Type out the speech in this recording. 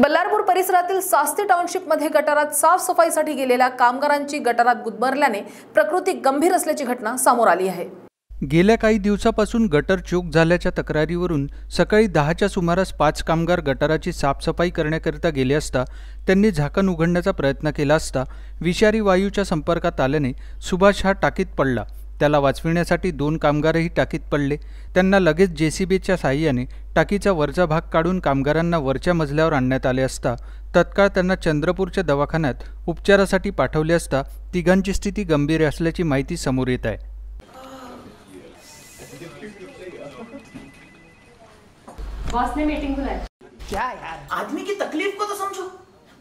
बल्लारपूर परिसरातील सास्ती टाउनशिपमध्ये गटारात साफसफाईसाठी गेलेल्या कामगारांची गटारात गुदमरल्याने प्रकृती गंभीर असल्याची घटना समोर आली आहे गेल्या काही दिवसापासून गटर चोक झाल्याच्या तक्रारीवरून सकाळी दहाच्या सुमारास पाच कामगार गटाराची साफसफाई करण्याकरिता गेले असता त्यांनी झाकण उघडण्याचा प्रयत्न केला असता विषारी वायूच्या संपर्कात आल्याने सुभाष हा टाकीत पडला त्याला वाचविण्यासाठी दोन कामगारही टाकीत पडले त्यांना लगेच जेसीबीच्या साह्याने टाकीचा वरचा भाग काढून कामगारांना वरच्या मजल्यावर आणण्यात आले असता तत्काळ त्यांना तिघांची स्थिती गंभीर असल्याची माहिती समोर येत आहे बॉस ने मीटिंग बुलाई क्या यार आदमी की तकलीफ को तो समझो